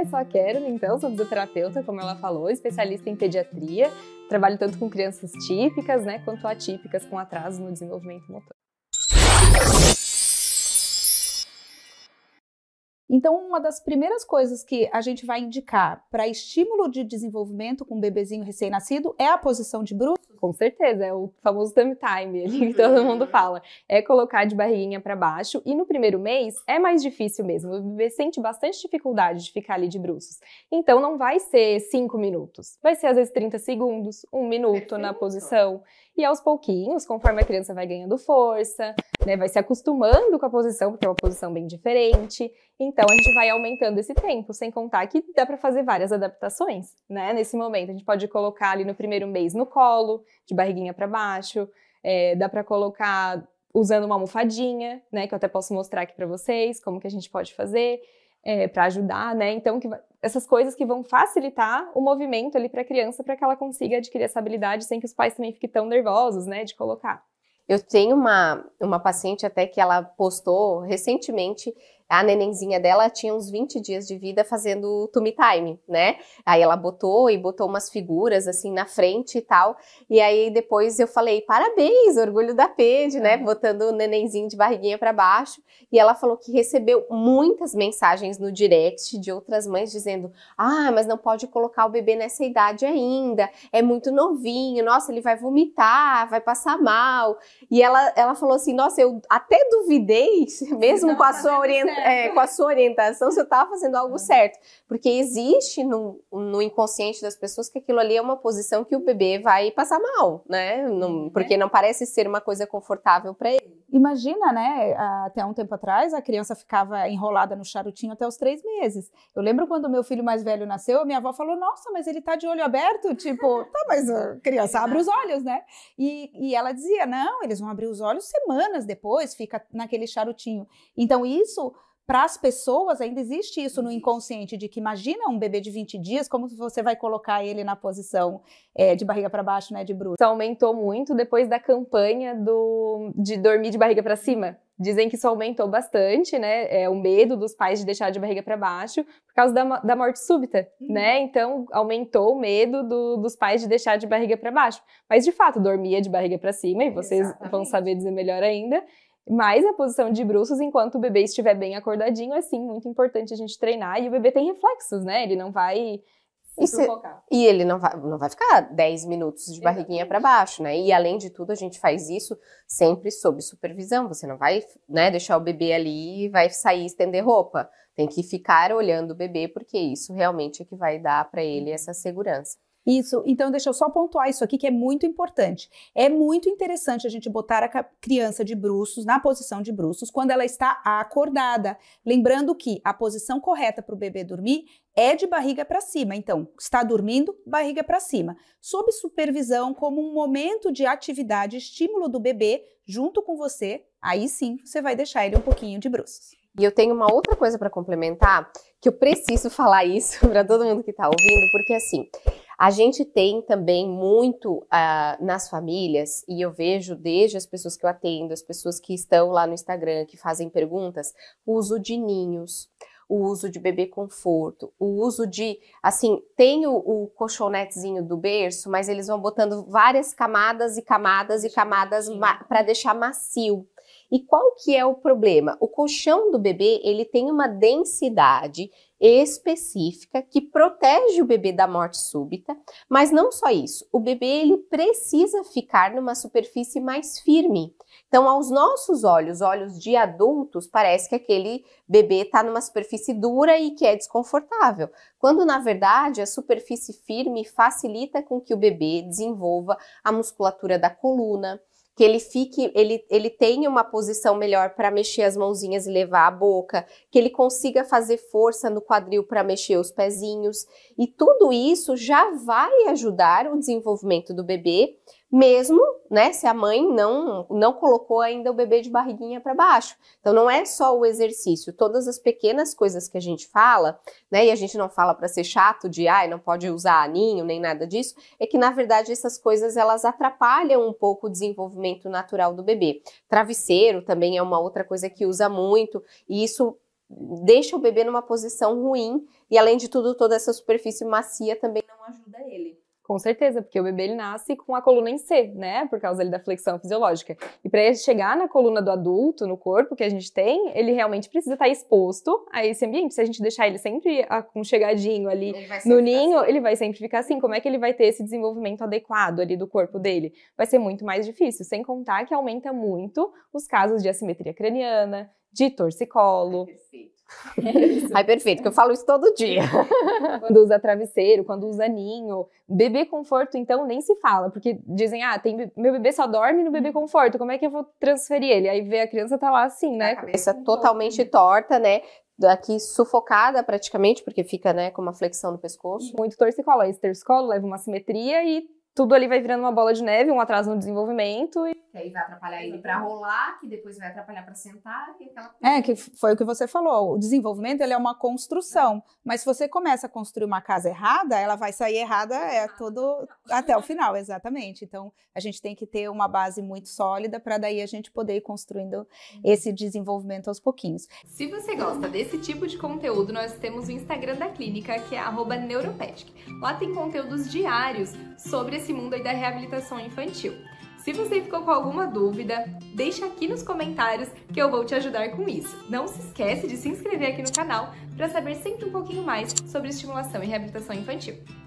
é só a Karen, né, então, sou fisioterapeuta, como ela falou, especialista em pediatria. Trabalho tanto com crianças típicas, né, quanto atípicas, com atraso no desenvolvimento motor. Então, uma das primeiras coisas que a gente vai indicar para estímulo de desenvolvimento com um bebezinho recém-nascido é a posição de bruxa com certeza, é o famoso tummy time ali que todo uhum. mundo fala. É colocar de barriguinha para baixo e no primeiro mês é mais difícil mesmo. O bebê sente bastante dificuldade de ficar ali de bruços. Então não vai ser cinco minutos, vai ser às vezes 30 segundos, um minuto Perfeito. na posição e aos pouquinhos, conforme a criança vai ganhando força, né, vai se acostumando com a posição, porque é uma posição bem diferente. Então a gente vai aumentando esse tempo, sem contar que dá para fazer várias adaptações, né? Nesse momento a gente pode colocar ali no primeiro mês no colo, de barriguinha para baixo, é, dá para colocar usando uma almofadinha, né? Que eu até posso mostrar aqui para vocês como que a gente pode fazer é, para ajudar, né? Então que essas coisas que vão facilitar o movimento ali para a criança para que ela consiga adquirir essa habilidade sem que os pais também fiquem tão nervosos, né, de colocar. Eu tenho uma, uma paciente até que ela postou recentemente a nenenzinha dela tinha uns 20 dias de vida fazendo tummy time, né? Aí ela botou e botou umas figuras assim na frente e tal. E aí depois eu falei, parabéns, orgulho da Pede, né? Uhum. Botando o nenenzinho de barriguinha para baixo. E ela falou que recebeu muitas mensagens no direct de outras mães dizendo: ah, mas não pode colocar o bebê nessa idade ainda, é muito novinho, nossa, ele vai vomitar, vai passar mal. E ela, ela falou assim: nossa, eu até duvidei, mesmo não, com a tá sua orientação é, com a sua orientação, você está fazendo algo uhum. certo. Porque existe no, no inconsciente das pessoas que aquilo ali é uma posição que o bebê vai passar mal, né? Não, né? porque não parece ser uma coisa confortável para ele. Imagina, né? Até um tempo atrás, a criança ficava enrolada no charutinho até os três meses. Eu lembro quando meu filho mais velho nasceu, a minha avó falou: Nossa, mas ele tá de olho aberto? Tipo, tá, mas a ah, criança abre os olhos, né? E, e ela dizia: Não, eles vão abrir os olhos semanas depois, fica naquele charutinho. Então, isso para as pessoas ainda existe isso no inconsciente de que imagina um bebê de 20 dias como você vai colocar ele na posição é, de barriga para baixo, né, de bruxa. Isso aumentou muito depois da campanha do de dormir de barriga para cima. Dizem que isso aumentou bastante, né, é, o medo dos pais de deixar de barriga para baixo por causa da, da morte súbita, uhum. né? Então aumentou o medo do, dos pais de deixar de barriga para baixo. Mas de fato dormia de barriga para cima e vocês Exatamente. vão saber dizer melhor ainda. Mas a posição de bruços, enquanto o bebê estiver bem acordadinho, é sim muito importante a gente treinar. E o bebê tem reflexos, né? Ele não vai e, se, e, ele não vai, não vai ficar 10 minutos de Exatamente. barriguinha para baixo, né? E além de tudo, a gente faz isso sempre sob supervisão. Você não vai né, deixar o bebê ali e vai sair estender roupa. Tem que ficar olhando o bebê, porque isso realmente é que vai dar para ele uhum. essa segurança. Isso, então deixa eu só pontuar isso aqui que é muito importante. É muito interessante a gente botar a criança de bruços na posição de bruços quando ela está acordada. Lembrando que a posição correta para o bebê dormir é de barriga para cima. Então, está dormindo, barriga para cima. Sob supervisão, como um momento de atividade, estímulo do bebê junto com você, aí sim você vai deixar ele um pouquinho de bruços. E eu tenho uma outra coisa para complementar, que eu preciso falar isso para todo mundo que está ouvindo, porque assim, a gente tem também muito uh, nas famílias, e eu vejo desde as pessoas que eu atendo, as pessoas que estão lá no Instagram, que fazem perguntas, o uso de ninhos, o uso de bebê conforto, o uso de, assim, tem o, o colchonetezinho do berço, mas eles vão botando várias camadas e camadas e camadas para deixar macio. E qual que é o problema? O colchão do bebê, ele tem uma densidade específica que protege o bebê da morte súbita, mas não só isso, o bebê ele precisa ficar numa superfície mais firme. Então, aos nossos olhos, olhos de adultos, parece que aquele bebê está numa superfície dura e que é desconfortável, quando na verdade a superfície firme facilita com que o bebê desenvolva a musculatura da coluna, que ele fique, ele, ele tenha uma posição melhor para mexer as mãozinhas e levar a boca, que ele consiga fazer força no quadril para mexer os pezinhos. E tudo isso já vai ajudar o desenvolvimento do bebê mesmo né, se a mãe não, não colocou ainda o bebê de barriguinha para baixo. Então não é só o exercício, todas as pequenas coisas que a gente fala, né, e a gente não fala para ser chato de ai, não pode usar aninho nem nada disso, é que na verdade essas coisas elas atrapalham um pouco o desenvolvimento natural do bebê. Travesseiro também é uma outra coisa que usa muito e isso deixa o bebê numa posição ruim e além de tudo toda essa superfície macia também não ajuda ele. Com certeza, porque o bebê ele nasce com a coluna em C, né? Por causa ali da flexão fisiológica. E para ele chegar na coluna do adulto, no corpo que a gente tem, ele realmente precisa estar tá exposto a esse ambiente. Se a gente deixar ele sempre aconchegadinho ali no ninho, assim. ele vai sempre ficar assim. Como é que ele vai ter esse desenvolvimento adequado ali do corpo dele? Vai ser muito mais difícil, sem contar que aumenta muito os casos de assimetria craniana, de torcicolo. É Ai, perfeito, que eu falo isso todo dia. Quando usa travesseiro, quando usa ninho. Bebê conforto, então, nem se fala, porque dizem, ah, tem, meu bebê só dorme no bebê uhum. conforto, como é que eu vou transferir ele? Aí vê a criança tá lá assim, né? A cabeça totalmente torta, né? Aqui sufocada praticamente, porque fica, né, com uma flexão no pescoço. Muito torcicolo, aí esse leva uma simetria e tudo ali vai virando uma bola de neve, um atraso no desenvolvimento e que aí vai atrapalhar ele para rolar, que depois vai atrapalhar para sentar e aquela coisa. É, que foi o que você falou. O desenvolvimento ele é uma construção, é. mas se você começa a construir uma casa errada, ela vai sair errada é ah, todo até o final, exatamente. Então, a gente tem que ter uma base muito sólida para daí a gente poder ir construindo uhum. esse desenvolvimento aos pouquinhos. Se você gosta desse tipo de conteúdo, nós temos o Instagram da clínica, que é @neuropedic. Lá tem conteúdos diários sobre esse mundo aí da reabilitação infantil. Se você ficou com alguma dúvida, deixa aqui nos comentários que eu vou te ajudar com isso. Não se esquece de se inscrever aqui no canal para saber sempre um pouquinho mais sobre estimulação e reabilitação infantil.